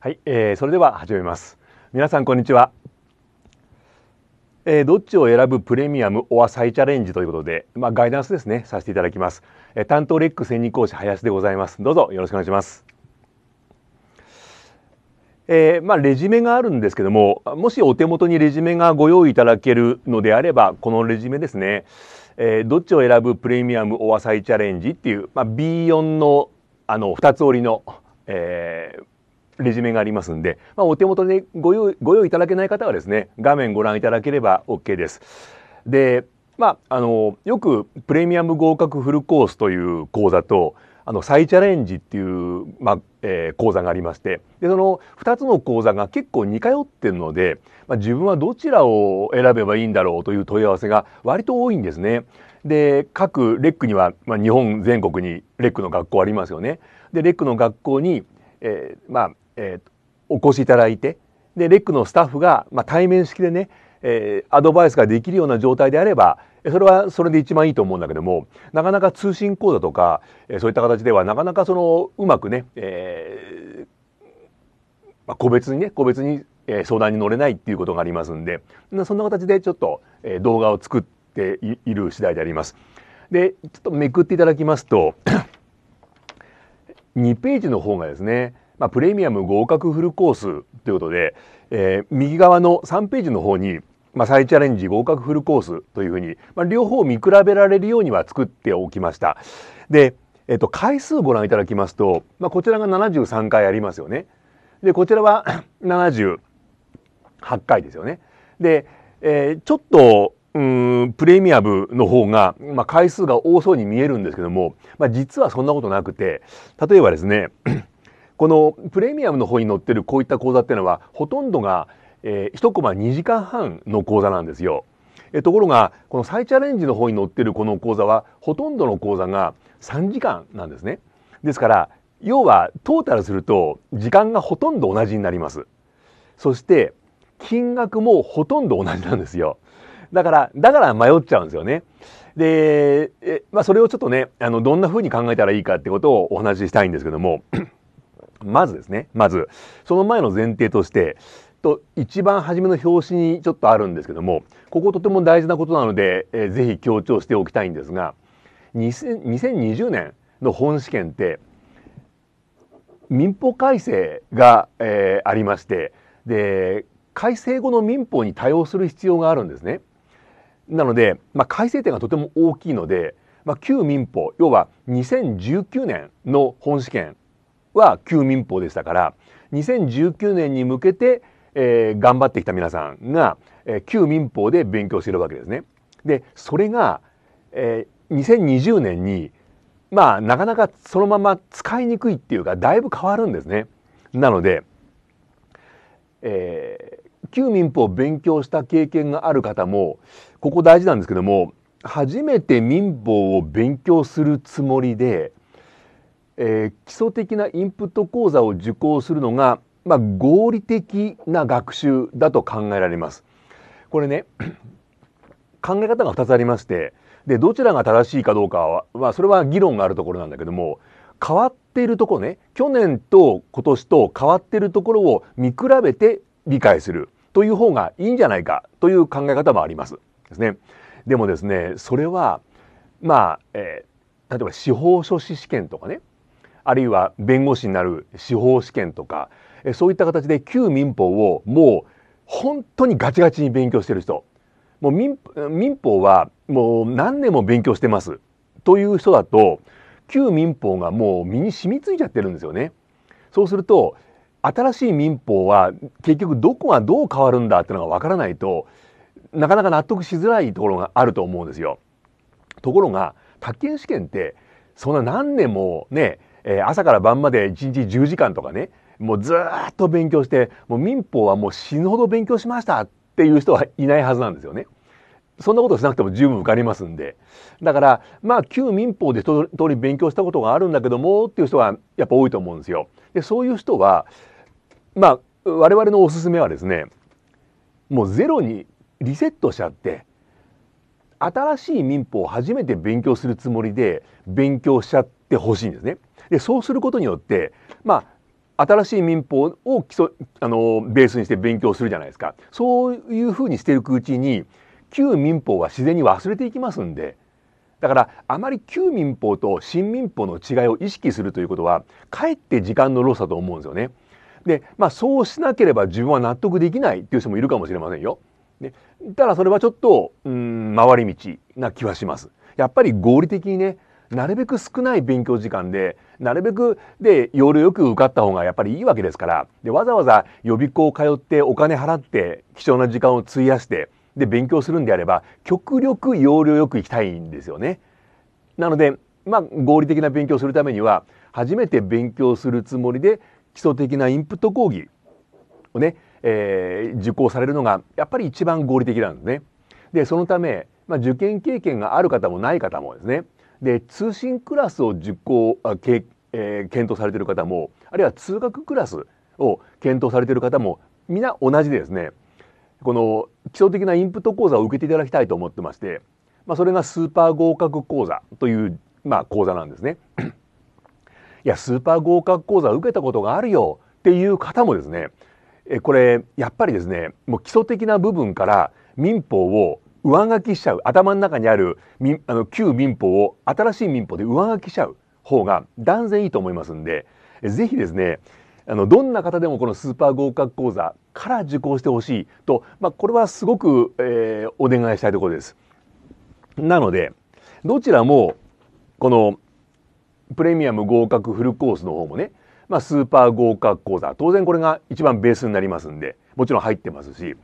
はい、えー、それでは始めます皆さんこんにちは、えー、どっちを選ぶプレミアムオア再チャレンジということでまあ、ガイダンスですねさせていただきます、えー、担当レック専任講師林でございますどうぞよろしくお願いしますえー、まあ、レジメがあるんですけどももしお手元にレジメがご用意いただけるのであればこのレジメですね、えー、どっちを選ぶプレミアムおアサイチャレンジっていう、まあ、B4 のあの二つ折りの、えーレジュメがありますんで、まあ、お手元でご用ご用意いただけない方はですね、画面ご覧いただければ OK です。で、まあ、あの、よくプレミアム合格フルコースという講座と、あの再チャレンジっていう、まあえー、講座がありましてでその2つの講座が結構似通ってるので、まあ、自分はどちらを選べばいいんだろうという問い合わせが割と多いんですね。で各レックには、まあ、日本全国にレックの学校ありますよね。でレックの学校に、えーまあえー、お越しいただいてでレックのスタッフが、まあ、対面式でね、えー、アドバイスができるような状態であればそれはそれで一番いいと思うんだけどもなかなか通信講座とか、えー、そういった形ではなかなかそのうまくね、えーまあ、個別にね個別に相談に乗れないっていうことがありますんでそんな形でちょっと動画を作っている次第であります。でちょっとめくっていただきますと2 ページの方がですねまあ、プレミアム合格フルコースということで、えー、右側の3ページの方に、まあ、再チャレンジ合格フルコースというふうに、まあ、両方見比べられるようには作っておきました。で、えっと、回数をご覧いただきますと、まあ、こちらが73回ありますよね。で、こちらは78 回ですよね。で、えー、ちょっとうんプレミアムの方が、まあ、回数が多そうに見えるんですけども、まあ、実はそんなことなくて例えばですねこのプレミアムの方に載ってるこういった講座っていうのはほとんどが、えー、1コマ2時間半の講座なんですよ。えところがこの再チャレンジの方に載ってるこの講座はほとんどの講座が3時間なんですね。ですから要はトータルすると時間がほとんど同じになります。そして金額もほとんど同じなんですよ。だから、だから迷っちゃうんですよね。で、えまあ、それをちょっとね、あの、どんなふうに考えたらいいかってことをお話ししたいんですけどもまずですねまずその前の前提としてと一番初めの表紙にちょっとあるんですけどもこことても大事なことなので、えー、ぜひ強調しておきたいんですが2020年の本試験って民法改正が、えー、ありましてで改正後の民法に対応する必要があるんですね。なので、まあ、改正点がとても大きいので、まあ、旧民法要は2019年の本試験は旧民法でしたから2019年に向けて、えー、頑張ってきた皆さんが、えー、旧民法で勉強してるわけですね。でそれが、えー、2020年にまあなかなかそのまま使いにくいっていうかだいぶ変わるんですね。なので、えー、旧民法を勉強した経験がある方もここ大事なんですけども初めて民法を勉強するつもりでえー、基礎的なインプット講座を受講するのが、まあ、合理的な学習だと考えられます。これね 考え方が2つありましてでどちらが正しいかどうかは、まあ、それは議論があるところなんだけども変わっているところね去年と今年と変わっているところを見比べて理解するという方がいいんじゃないかという考え方もあります。ですね、でもですねそれはまあ、えー、例えば司法書士試験とかねあるいは弁護士になる司法試験とかそういった形で旧民法をもう本当にガチガチに勉強してる人もう民民法はもう何年も勉強してますという人だと旧民法がもう身に染みついちゃってるんですよね。そうすると新しい民法は結局どこがどう変わるんだっていうのがわからないとなかなか納得しづらいところがあると思うんですよ。ところが宅建試験ってそんな何年もねえー、朝から晩まで1日10時間とかねもうずっと勉強してもう民法はもう死ぬほど勉強しましたっていう人はいないはずなんですよね。そんなことしなくても十分受かりますんでだからまあ旧民法で一通り勉強したことがあるんだけどもっていう人はやっぱ多いと思うんですよ。でそういう人はまあ我々のおすすめはですねもうゼロにリセットしちゃって新しい民法を初めて勉強するつもりで勉強しちゃってほしいんですね。でそうすることによってまあ新しい民法を基礎あのベースにして勉強するじゃないですかそういうふうにしていくうちに旧民法は自然に忘れていきますんでだからあまり旧民法と新民法の違いを意識するということはかえって時間のロスだと思うんですよね。でまあそうしなければ自分は納得できないっていう人もいるかもしれませんよ。ね、ただそれはちょっとうん回り道な気はします。やっぱり合理的にねなるべく少ない勉強時間でなるべくで要領よく受かった方がやっぱりいいわけですからでわざわざ予備校通ってお金払って貴重な時間を費やしてで勉強するんであれば極力要領よく行きたいんですよね。なのでまあ合理的な勉強をするためには初めて勉強するつもりで基礎的なインプット講義をね、えー、受講されるのがやっぱり一番合理的なんですね。でそのため、まあ、受験経験がある方もない方もですねで通信クラスを受講あけ、えー、検討されている方もあるいは通学クラスを検討されている方も皆同じでですねこの基礎的なインプット講座を受けていただきたいと思ってまして、まあ、それがスーパー合格講座という、まあ、講座なんですね。いやスーパー合格講座を受けたことがあるよっていう方もですねえこれやっぱりですねもう基礎的な部分から民法を上書きしちゃう頭の中にあるあの旧民法を新しい民法で上書きしちゃう方が断然いいと思いますんで是非ですねあのどんな方でもこのスーパー合格講座から受講してほしいと、まあ、これはすごく、えー、お願いしたいところです。なのでどちらもこのプレミアム合格フルコースの方もね、まあ、スーパー合格講座当然これが一番ベースになりますんでもちろん入ってますし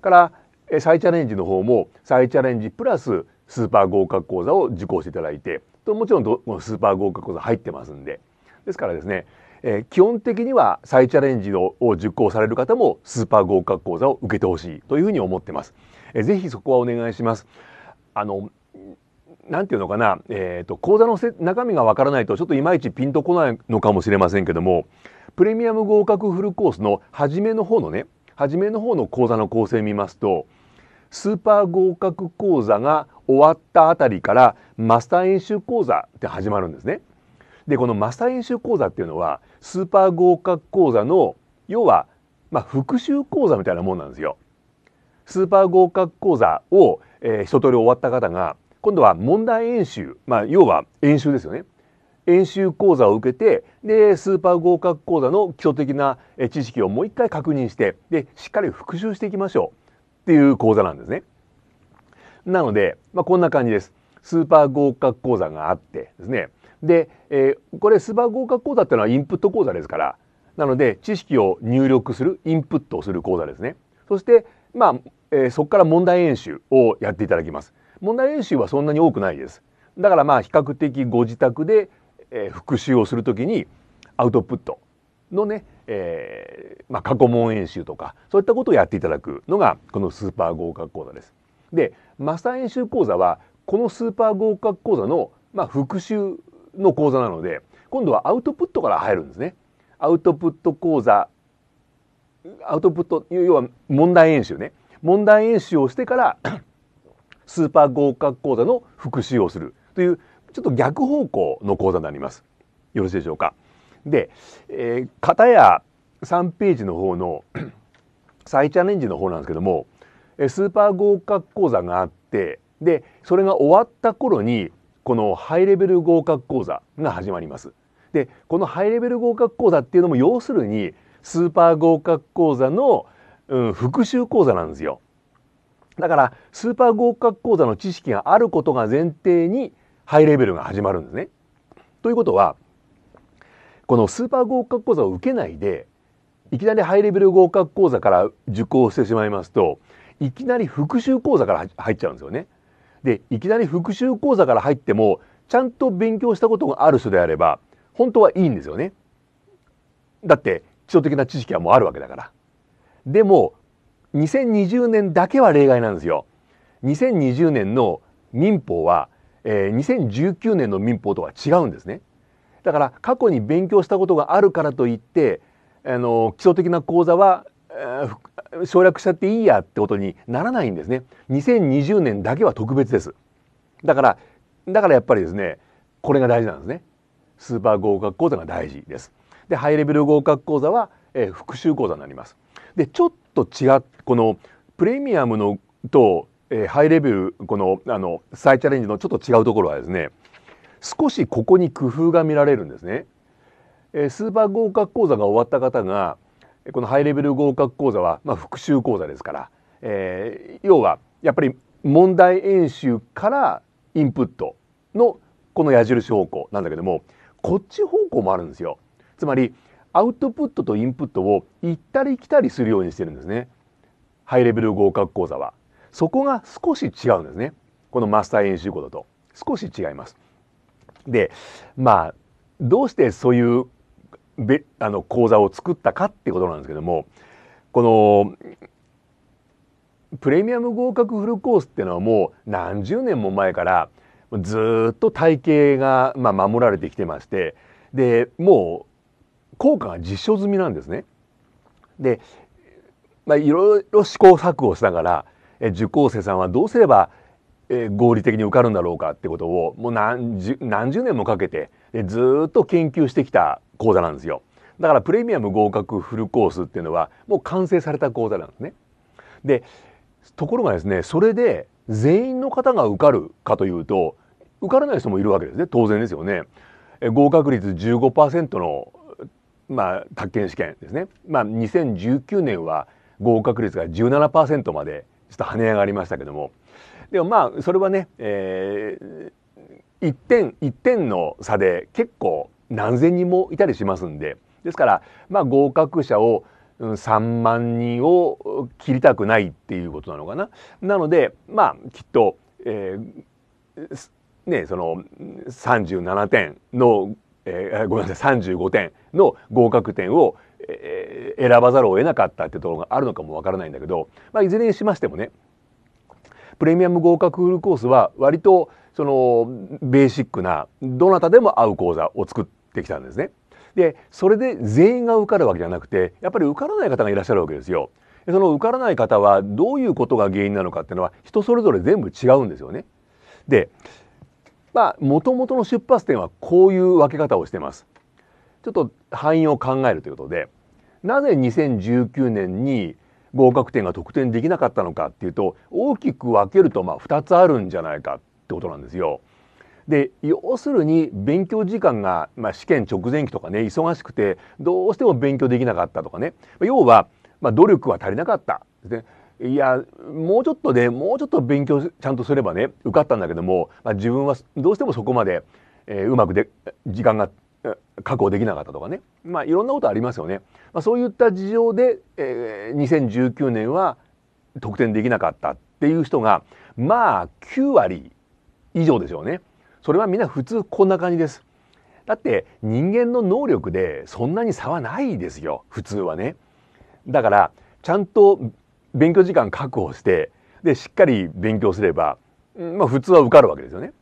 から再チャレンジの方も再チャレンジプラススーパー合格講座を受講していただいてともちろんどスーパー合格講座入ってますんでですからですね、えー、基本的には再チャレンジのを受講される方もスーパー合格講座を受けてほしいというふうに思ってます。えー、ぜひそこはお願いします。あのなんていうのかな、えーと、講座のせ中身がわからないとちょっといまいちピンとこないのかもしれませんけどもプレミアム合格フルコースの初めの方のね初めの方の講座の構成見ますとスーパー合格講座が終わったあたりからマスター演習講座って始まるんですね。でこのマスター演習講座っていうのはスーパー合格講座の要はまあ復習講座みたいなもんなんですよ。スーパー合格講座を、えー、一通り終わった方が今度は問題演習、まあ、要は演習ですよね。演習講座を受けてでスーパー合格講座の基礎的な知識をもう一回確認してでしっかり復習していきましょう。っていう講座なんですね。なので、まあ、こんな感じです。スーパー合格講座があってですね。で、えー、これスーパー合格講座っていうのはインプット講座ですから、なので知識を入力する、インプットをする講座ですね。そして、まあ、えー、そこから問題演習をやっていただきます。問題演習はそんなに多くないです。だからまあ比較的ご自宅で、えー、復習をするときにアウトプットのね、えー、まあ、過去問演習とかそういったことをやっていただくのがこのスーパー合格講座です。でマスター演習講座はこのスーパー合格講座の、まあ、復習の講座なので今度はアウトプットから入るんですね。アウトプット講座アウトプット要は問題演習ね問題演習をしてから スーパー合格講座の復習をするというちょっと逆方向の講座になります。よろしいでしょうか。で、えー、片や3ページの方の 再チャレンジの方なんですけどもスーパー合格講座があってでそれが終わった頃にこのハイレベル合格講座が始まります。でこのハイレベル合格講座っていうのも要するにスーパー合格講座の、うん、復習講座なんですよ。だからスーパー合格講座の知識があることが前提にハイレベルが始まるんですね。ということはこのスーパー合格講座を受けないでいきなりハイレベル合格講座から受講してしまいますといきなり復習講座から入っちゃうんですよね。でいきなり復習講座から入ってもちゃんと勉強したことがある人であれば本当はいいんですよね。だって基礎的な知識はもうあるわけだから。でも2020年だけは例外なんですよ。2020年の民法は、えー、2019年の民法とは違うんですね。だから過去に勉強したことがあるからといってあの基礎的な講座は、えー、省略しちゃっていいやってことにならないんですね。2020年だけは特別です。だからだからやっぱりですねこれが大事なんですね。スーパー合格講座が大事です。でハイレベル合格講座は、えー、復習講座になります。でちょっと違うこのプレミアムのと、えー、ハイレベルこのあの再チャレンジのちょっと違うところはですね少しここに工夫が見られるんですね。えスーパー合格講座が終わった方がこのハイレベル合格講座は、まあ、復習講座ですから、えー、要はやっぱり問題演習からインプットのこの矢印方向なんだけどもこっち方向もあるんですよ。つまりアウトプットとインプットを行ったり来たりするようにしてるんですね。ハイレベル合格講座は。そこが少し違うんですね。このマスター演習講座と少し違います。でまあどうしてそういうべあの講座を作ったかってことなんですけどもこのプレミアム合格フルコースっていうのはもう何十年も前からずっと体系が、まあ、守られてきてましてでもう効果が実証済みなんですね。で、まあ、いろいろ試行錯誤しながら受講生さんはどうすればえ合理的に受かるんだろうかってことをもう何十何十年もかけてずっと研究してきた講座なんですよだからプレミアム合格フルコースっていうのはもう完成された講座なんですねでところがですねそれで全員の方が受かるかというと受からない人もいるわけですね当然ですよねえ合格率15%のまあ宅建試験ですねまあ2019年は合格率が17%までちょっと跳ね上がりましたけどもでもまあそれはね、えー、1点1点の差で結構何千人もいたりしますんでですから、まあ、合格者を3万人を切りたくないっていうことなのかな。なのでまあきっと、えーね、その37点の、えー、ごめんなさい35点の合格点を、え選ばざるを得なかったってところがあるのかもわからないんだけど、まあ、いずれにしましてもねプレミアム合格フルコースは割とそのベーシックなどなたでも合う講座を作ってきたんですね。でそれで全員が受かるわけじゃなくてやっぱり受からない方がいらっしゃるわけですよ。その受からない方はどういうことが原因なのかっていうのは人それぞれ全部違うんですよね。でまあもともとの出発点はこういう分け方をしてます。ちょっと範囲を考えるということでなぜ2019年に合格点が得点できなかったのかっていうと大きく分けるとまあ2つあるんじゃないかってことなんですよ。で要するに勉強時間が、まあ、試験直前期とかね忙しくてどうしても勉強できなかったとかね要は、まあ、努力は足りなかったですねいやもうちょっとで、ね、もうちょっと勉強ちゃんとすればね受かったんだけども、まあ、自分はどうしてもそこまで、えー、うまくで時間が確保できなかったとかね、まあ、いろんなことありますよね、まあ、そういった事情で、えー、2019年は得点できなかったっていう人がまあ9割以上でしょうねそれはみんな普通こんな感じですだって人間の能力でそんなに差はないですよ普通はねだからちゃんと勉強時間確保してでしっかり勉強すれば、まあ、普通は受かるわけですよね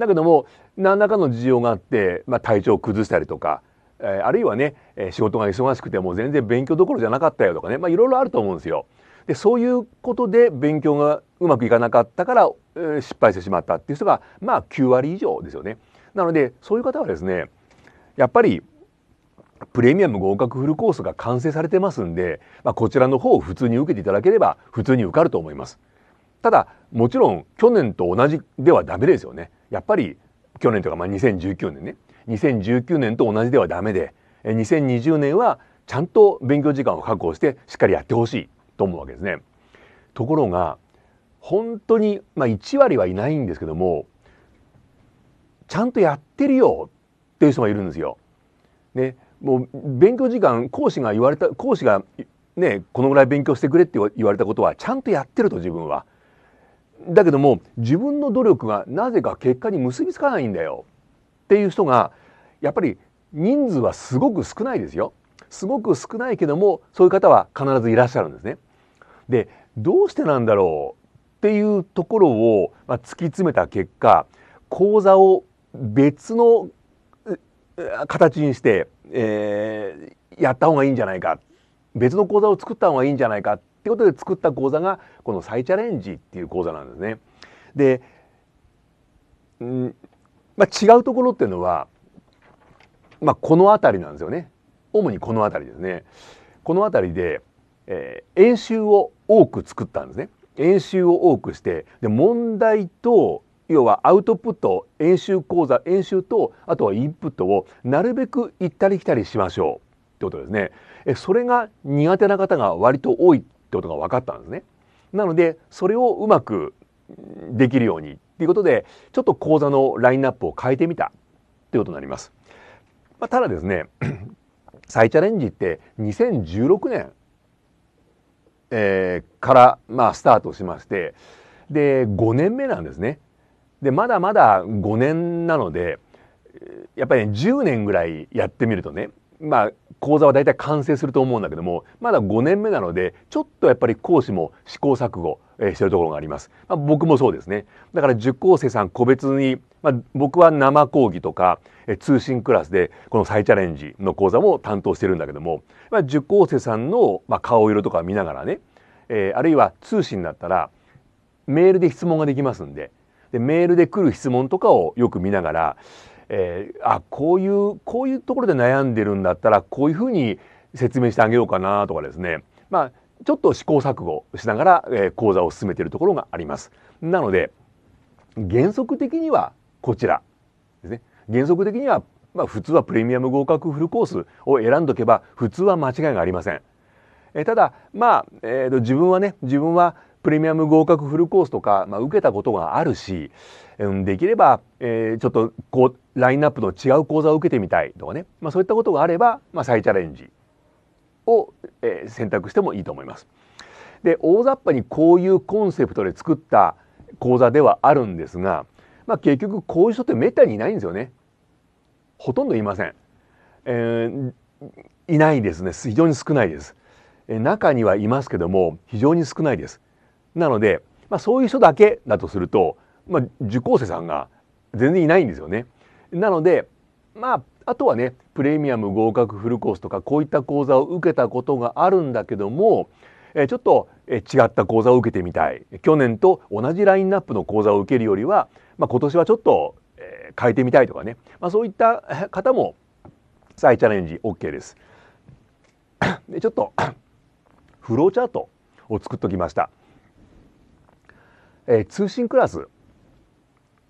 だけども何らかの事情があって、まあ、体調を崩したりとか、えー、あるいはね、えー、仕事が忙しくてもう全然勉強どころじゃなかったよとかね、まあ、いろいろあると思うんですよ。でそういうことで勉強がうまくいかなかったから、えー、失敗してしまったっていう人がまあ9割以上ですよね。なのでそういう方はですねやっぱりプレミアム合格フルコースが完成されてますんで、まあ、こちらの方を普通に受けていただければ普通に受かると思います。ただもちろん去年と同じではダメですよね。やっぱり去年とか、まあ、2019年ね2019年と同じではダメで2020年はちゃんと勉強時間を確保してしっかりやってほしいと思うわけですね。ところが本当に、まあ、1割はいないんですけどもちゃんとやってるよっていう人がいるんですよ。ね、もう勉強時間講師が言われた講師がねこのぐらい勉強してくれって言われたことはちゃんとやってると自分はだけども自分の努力がなぜか結果に結びつかないんだよっていう人がやっぱり人数はすごく少ないですよ。すごく少ないけどもそういう方は必ずいらっしゃるんですね。でどうしてなんだろうっていうところを、まあ、突き詰めた結果講座を別の形にして、えー、やった方がいいんじゃないか別の講座を作った方がいいんじゃないかっってことで作った講座がこの再チャレンジっていう講座なんですね。で、うんまあ、違うところっていうのは、まあ、この辺りなんですよね。主にこの辺りですね。この辺りで、えー、演習を多く作ったんですね。演習を多くしてで問題と要はアウトプット演習講座演習とあとはインプットをなるべく行ったり来たりしましょうってことですね。えそれが苦手な方が割と多いってことが分かったんですね。なのでそれをうまくできるようにっていうことでちょっと講座のラインナップを変えてみたっていうことになります。まあ、ただですね 再チャレンジって2016年、えー、から、まあ、スタートしましてで5年目なんですね。でまだまだ5年なのでやっぱり、ね、10年ぐらいやってみるとねまあ、講座は大体完成すると思うんだけどもまだ5年目なのでちょっとやっぱり講師も試行錯誤、えしてるところがあります、まあ、僕もそうですねだから受講生さん個別に、まあ、僕は生講義とか、え通信クラスでこの再チャレンジの講座も担当してるんだけども、まあ、受講生さんの、まあ、顔色とか見ながらね、えー、あるいは通信だったらメールで質問ができますんででメールで来る質問とかをよく見ながらえー、あこういうこういうところで悩んでるんだったらこういうふうに説明してあげようかなとかですねまあちょっと試行錯誤しながら、えー、講座を進めているところがあります。なので原則的にはこちらですね原則的には、まあ、普通はプレミアム合格フルコースを選んどけば普通は間違いがありません。えー、ただまあ、えー、自分はね自分はプレミアム合格フルコースとか、まあ、受けたことがあるし、うん、できれば、えー、ちょっとこうラインナップの違う講座を受けてみたいとかね、まあ、そういったことがあれば、まあ、再チャレンジを、えー、選択してもいいと思います。で大雑把にこういうコンセプトで作った講座ではあるんですが、まあ、結局こういう人ってめったにいないんですよね。ほとんどいません。えー、いないですね非常に少ないです。中にはいますけども非常に少ないです。なので、まあ、そういう人だけだとすると、まあ、受講生さんが全然いないんですよね。なのでまああとはねプレミアム合格フルコースとかこういった講座を受けたことがあるんだけども、えちょっと、え違った講座を受けてみたい去年と同じラインナップの講座を受けるよりは、まあ、今年はちょっと、え変えてみたいとかね、まあ、そういった方も再チャレンジ OK です。でちょっと フローチャートを作っときました。えー、通信クラス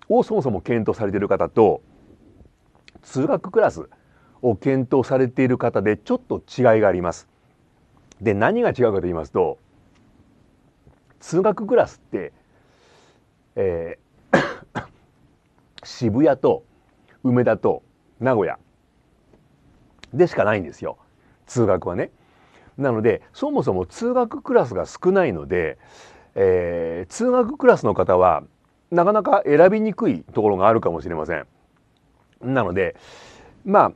をそもそも検討されている方と通学クラスを検討されている方でちょっと違いがあります。で何が違うかと言いますと通学クラスって、えー 渋谷と梅田と名古屋でしかないんですよ通学はね。なのでそもそも通学クラスが少ないのでえー、通学クラスの方はなかなか選びにくいところがあるかもしれません。なのでまあ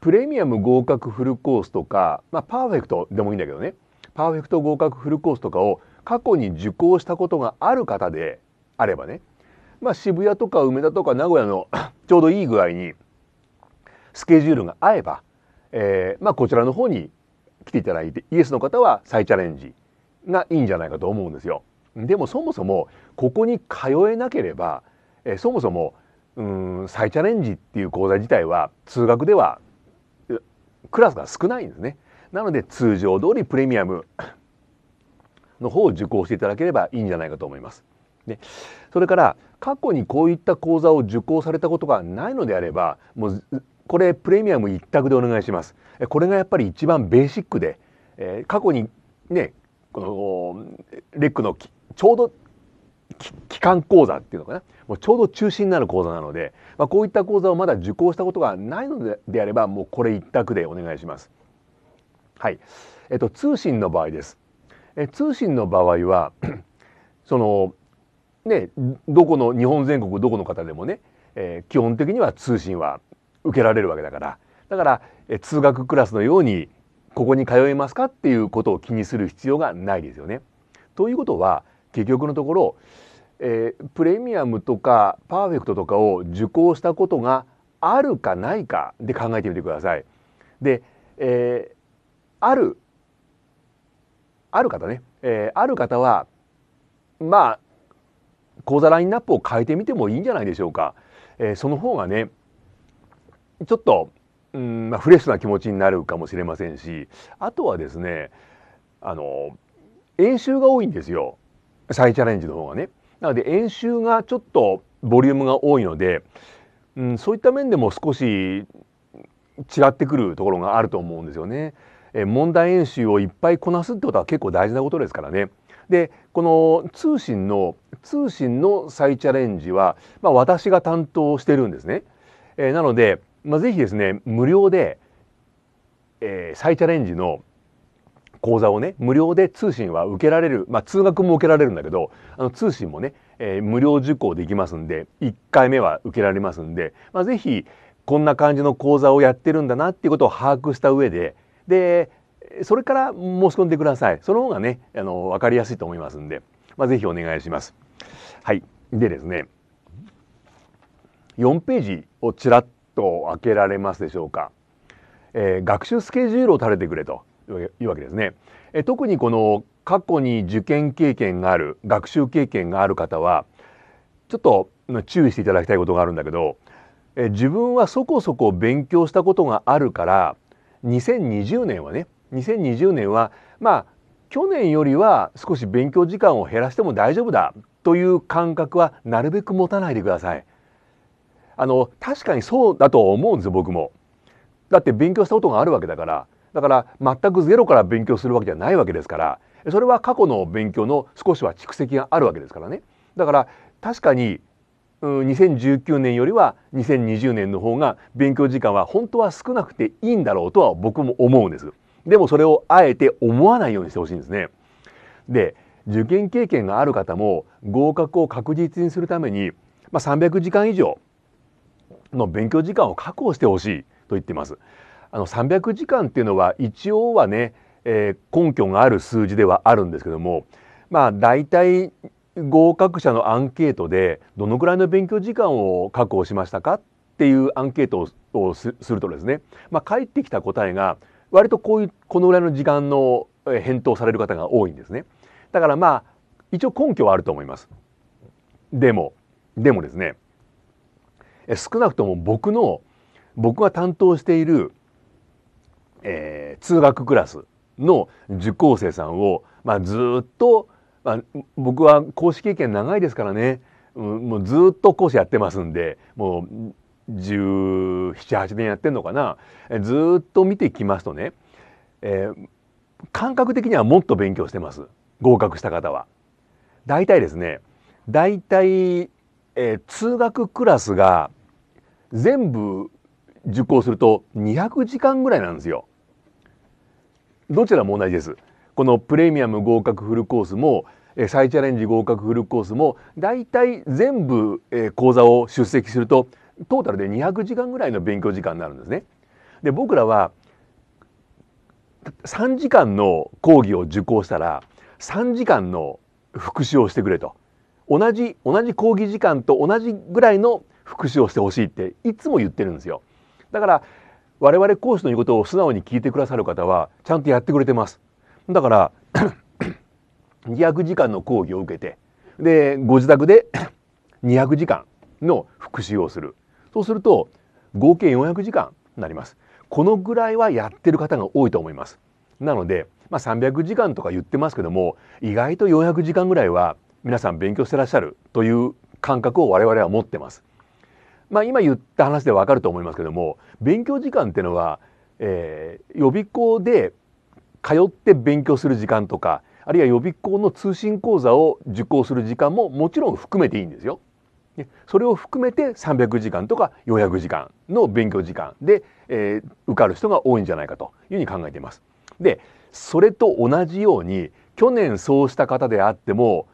プレミアム合格フルコースとか、まあ、パーフェクトでもいいんだけどねパーフェクト合格フルコースとかを過去に受講したことがある方であればね、まあ、渋谷とか梅田とか名古屋の ちょうどいい具合にスケジュールが合えば、えーまあ、こちらの方に来ていただいてイエスの方は再チャレンジがいいんじゃないかと思うんですよ。でもそもそもここに通えなければ、えそもそもうん再チャレンジっていう講座自体は通学ではクラスが少ないんですね。なので通常通りプレミアム の方を受講していただければいいんじゃないかと思います。でそれから過去にこういった講座を受講されたことがないのであればもうこれプレミアム一択でお願いします。これがやっぱり一番ベーシックで、え過去にねこのレックのちょうど期間講座っていうのかなもうちょうど中心になる講座なので、まあ、こういった講座をまだ受講したことがないのでであればもうこれ一択でお願いします。はい、えっと、通信の場合です。え通信の場合は そのねどこの日本全国どこの方でもね、えー、基本的には通信は受けられるわけだからだから、え通学クラスのようにここに通えますかっていうことを気にする必要がないですよね。ということは結局のところ、えー、プレミアムとかパーフェクトとかを受講したことがあるかないかで考えてみてください。で、えー、あるある方ね、えー、ある方はまあ講座ラインナップを変えてみてもいいんじゃないでしょうか。えー、その方がねちょっとうんまあ、フレッシュな気持ちになるかもしれませんしあとはですねあの演習が多いんですよ再チャレンジの方がね。なので演習がちょっとボリュームが多いので、うん、そういった面でも少し違ってくるところがあると思うんですよね。え問題演習をいっぱいこなすってことは結構大事なことですからね。でこの通信の通信の再チャレンジは、まあ、私が担当してるんですね。えなのでまあ、ぜひですね無料で、えー、再チャレンジの講座をね無料で通信は受けられる、まあ、通学も受けられるんだけどあの通信もね、えー、無料受講できますんで1回目は受けられますんで、まあ、ぜひこんな感じの講座をやってるんだなっていうことを把握した上ででそれから申し込んでくださいその方がねあの分かりやすいと思いますんで、まあ、ぜひお願いします。はいでですね4ページをちらっと開けられますでしょうか、えー、学習スケジュールを垂れてくれというわけですね、えー、特にこの過去に受験経験がある学習経験がある方はちょっと注意していただきたいことがあるんだけど、えー、自分はそこそこ勉強したことがあるから2020年はね2020年はまあ去年よりは少し勉強時間を減らしても大丈夫だという感覚はなるべく持たないでください。あの確かにそうだと思うんですよ僕も。だって勉強したことがあるわけだからだから全くゼロから勉強するわけじゃないわけですからそれは過去の勉強の少しは蓄積があるわけですからね。だから確かに2019年よりは2020年の方が勉強時間は本当は少なくていいんだろうとは僕も思うんです。でもそれをあえて思わないようにしてほしいんですね。で受験経験がある方も合格を確実にするために、まあ、300時間以上の勉強時間を確保してほしいと言ってます。あの300時間っていうのは一応はね、えー、根拠がある数字ではあるんですけどもまあ大体合格者のアンケートでどのぐらいの勉強時間を確保しましたかっていうアンケートをするとですね、まあ、返ってきた答えが割とこういうこのぐらいの時間の返答される方が多いんですね。だからまあ一応根拠はあると思います。でもでもですね少なくとも僕の僕が担当している、えー、通学クラスの受講生さんを、まあ、ずっと、まあ、僕は講師経験長いですからね、うん、もうずっと講師やってますんでもう1718年やってんのかなずっと見てきますとね、えー、感覚的にはもっと勉強してます合格した方は。大体ですね大体えー、通学クラスが全部受講すると200時間ぐらいなんですよ。どちらも同じです。このプレミアム合格フルコースも再チャレンジ合格フルコースもだいたい全部講座を出席するとトータルで200時間ぐらいの勉強時間になるんですね。で僕らは3時間の講義を受講したら3時間の復習をしてくれと同じ同じ講義時間と同じぐらいの復習をしてほしいっていつも言ってるんですよ。だから我々講師の言うことを素直に聞いてくださる方はちゃんとやってくれてます。だから200 時間の講義を受けてでご自宅で200 時間の復習をするそうすると合計400時間になりますこのぐらいはやってる方が多いと思いますなので、まあ、300時間とか言ってますけども意外と400時間ぐらいは皆さん勉強してらっしゃるという感覚を我々は持ってます。まあ、今言った話でわかると思いますけども勉強時間っていうのは、えー、予備校で通って勉強する時間とかあるいは予備校の通信講座を受講する時間ももちろん含めていいんですよ。それを含めて300時間とか400時間の勉強時間で、えー、受かる人が多いんじゃないかというふうに考えています。でそれと同じように去年そうした方であっても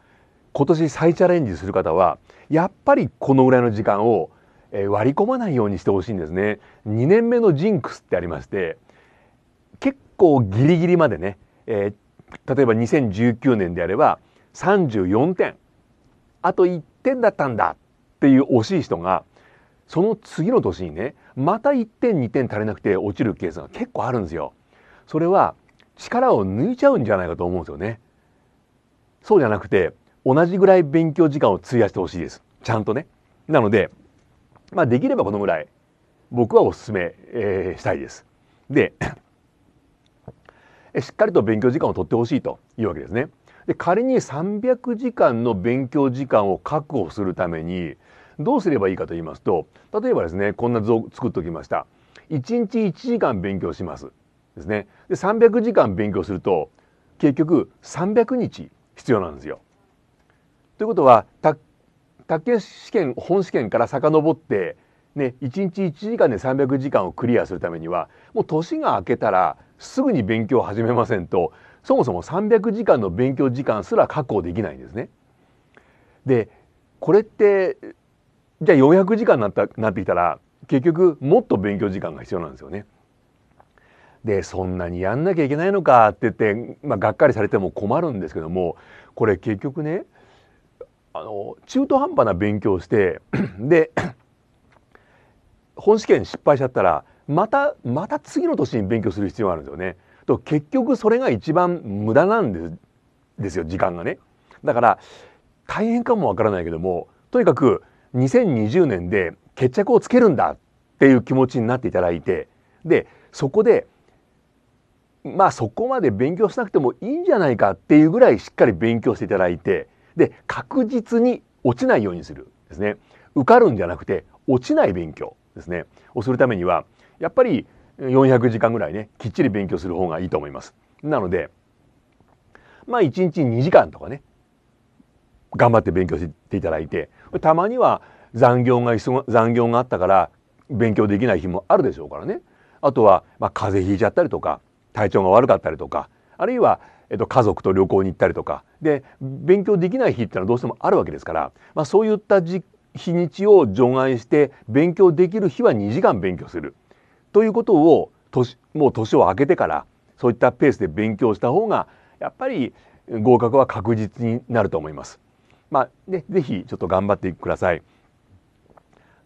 今年再チャレンジする方はやっぱりこのぐらいの時間を割り込まないようにしてほしいんですね2年目のジンクスってありまして結構ギリギリまでね、えー、例えば2019年であれば34点あと1点だったんだっていう惜しい人がその次の年にねまた1点2点足りなくて落ちるケースが結構あるんですよ。それは力を抜いちゃうんじゃないかと思うんですよね。そうじゃなくて同じぐらい勉強時間を費やしてほしいですちゃんとねなので、まあ、できればこのぐらい僕はおすすめ、えー、したいですでしっかりと勉強時間を取ってほしいというわけですねで仮に300時間の勉強時間を確保するためにどうすればいいかと言いますと例えばですねこんな図を作っておきました1日1時間勉強しますですねで300時間勉強すると結局300日必要なんですよということは宅建試験本試験から遡って、ね、1日1時間で300時間をクリアするためにはもう年が明けたらすぐに勉強を始めませんとそもそも300時間の勉強時間すら確保できないんですね。でこれってじゃあ400時間になったなってきたら結局もっと勉強時間が必要なんですよね。でそんなにやんなきゃいけないのかって言って、まあ、がっかりされても困るんですけどもこれ結局ねあの中途半端な勉強をして で本試験失敗しちゃったらまたまた次の年に勉強する必要があるんですよね。と結局それが一番無駄なんですですよ時間がね。だから大変かもわからないけどもとにかく2020年で決着をつけるんだっていう気持ちになっていただいてでそこでまあそこまで勉強しなくてもいいんじゃないかっていうぐらいしっかり勉強していただいて。で確実に落ちないようにするですね受かるんじゃなくて落ちない勉強ですねをするためにはやっぱり400時間ぐらいねきっちり勉強する方がいいと思います。なのでまあ1日2時間とかね頑張って勉強していただいてたまには残業が残業があったから勉強できない日もあるでしょうからねあとは、まあ、風邪ひいちゃったりとか体調が悪かったりとかあるいはえっと、家族と旅行に行ったりとかで勉強できない日っていうのはどうしてもあるわけですから、まあ、そういった日にちを除外して勉強できる日は2時間勉強するということを年もう年を明けてからそういったペースで勉強した方がやっぱり合格は確実になると思います。まあ、ね、ぜひちょっと頑張ってください。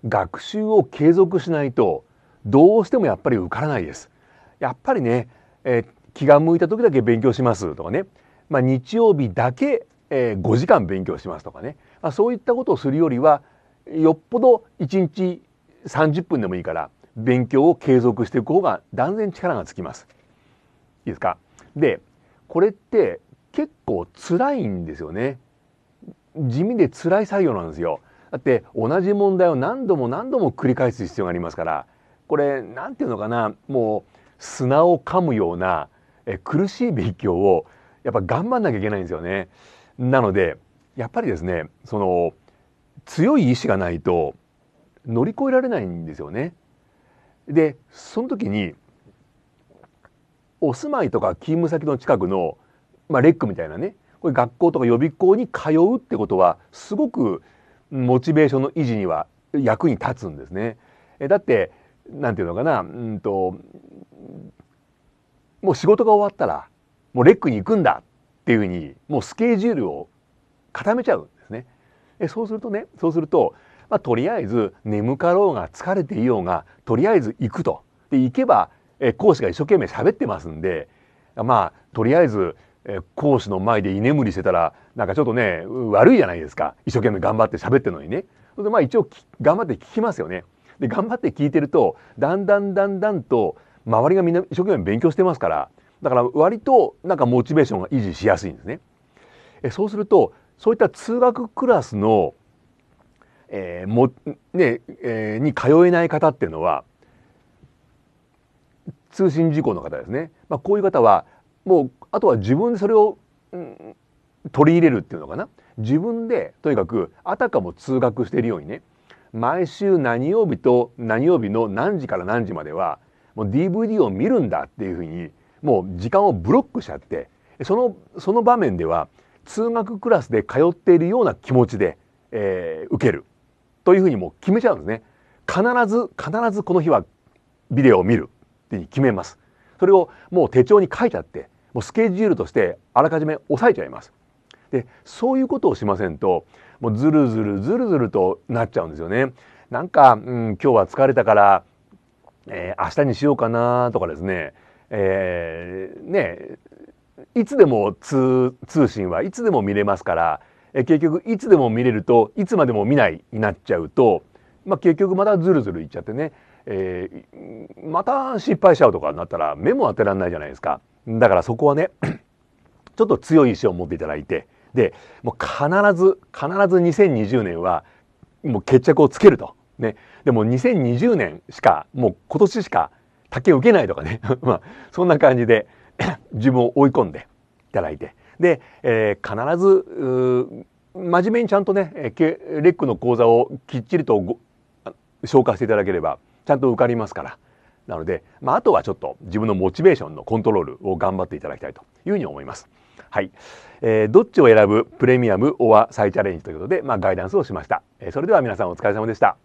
学習を継続しないとどうしてもやっぱり受からないです。やっぱりね、えー気が向いた時だけ勉強しますとかね、まあ、日曜日だけ、えー、5時間勉強しますとかね、まあ、そういったことをするよりはよっぽど1日30分でもいいから勉強を継続していく方が断然力がつきます。いいですかでこれって結構辛いんですよね。地味で辛い作業なんですよ。だって同じ問題を何度も何度も繰り返す必要がありますからこれ何て言うのかなもう砂を噛むようなえ苦しい勉強をやっぱ頑張んなきゃいけないんですよね。なのでやっぱりですねその強い意志がないと乗り越えられないんですよね。でその時にお住まいとか勤務先の近くの、まあ、レックみたいなねこれ学校とか予備校に通うってことはすごくモチベーションの維持には役に立つんですね。えだって何て言うのかなうんともう仕事が終わったらもうレックに行くんだっていうふうにもうスケジュールを固めちゃうんですね。えそうするとねそうすると、まあ、とりあえず眠かろうが疲れていようがとりあえず行くと。で行けばえ講師が一生懸命喋ってますんでまあとりあえずえ講師の前で居眠りしてたらなんかちょっとね悪いじゃないですか一生懸命頑張って喋ってるのにね。でまあ一応頑張って聞きますよね。で頑張って聞いてるとだんだんだんだんと周りがみんな一生懸命勉強してますからだから割となんかモチベーションが維持しやすいんですね。えそうするとそういった通学クラスの、えー、もねえー、に通えない方っていうのは通信事故の方ですね、まあ、こういう方はもうあとは自分でそれを、うん、取り入れるっていうのかな自分でとにかくあたかも通学しているようにね毎週何曜日と何曜日の何時から何時まではもう DVD を見るんだっていうふうにもう時間をブロックしちゃってそのその場面では通学クラスで通っているような気持ちで、えー、受けるというふうにもう決めちゃうんですね。必ず必ずこの日はビデオを見るっていうふうに決めます。それをもう手帳に書いちゃってもうスケジュールとしてあらかじめ押さえちゃいます。でそういうことをしませんともうずるずるずるずるとなっちゃうんですよね。なんか、うん、今日は疲れたからえー、明日にしようかなとかですね、えー、ねいつでも通信はいつでも見れますから、えー、結局いつでも見れるといつまでも見ないになっちゃうと、まあ、結局またズルズルいっちゃってね、えー、また失敗しちゃうとかになったら目も当てられないじゃないですか。だからそこはね ちょっと強い意志を持っていただいてでもう必ず必ず2020年はもう決着をつけると。ね、でも2020年しかもう今年しか竹受けないとかね まあそんな感じで 自分を追い込んでいただいてで、えー、必ず真面目にちゃんとね、えー、レックの講座をきっちりと消化していただければちゃんと受かりますからなので、まあ、あとはちょっと自分のモチベーションのコントロールを頑張っていただきたいというふうに思います。はい、えー、どっちを選ぶプレミアムオア再チャレンジということで、まあ、ガイダンスをしました、えー、それでは皆さんお疲れ様でした。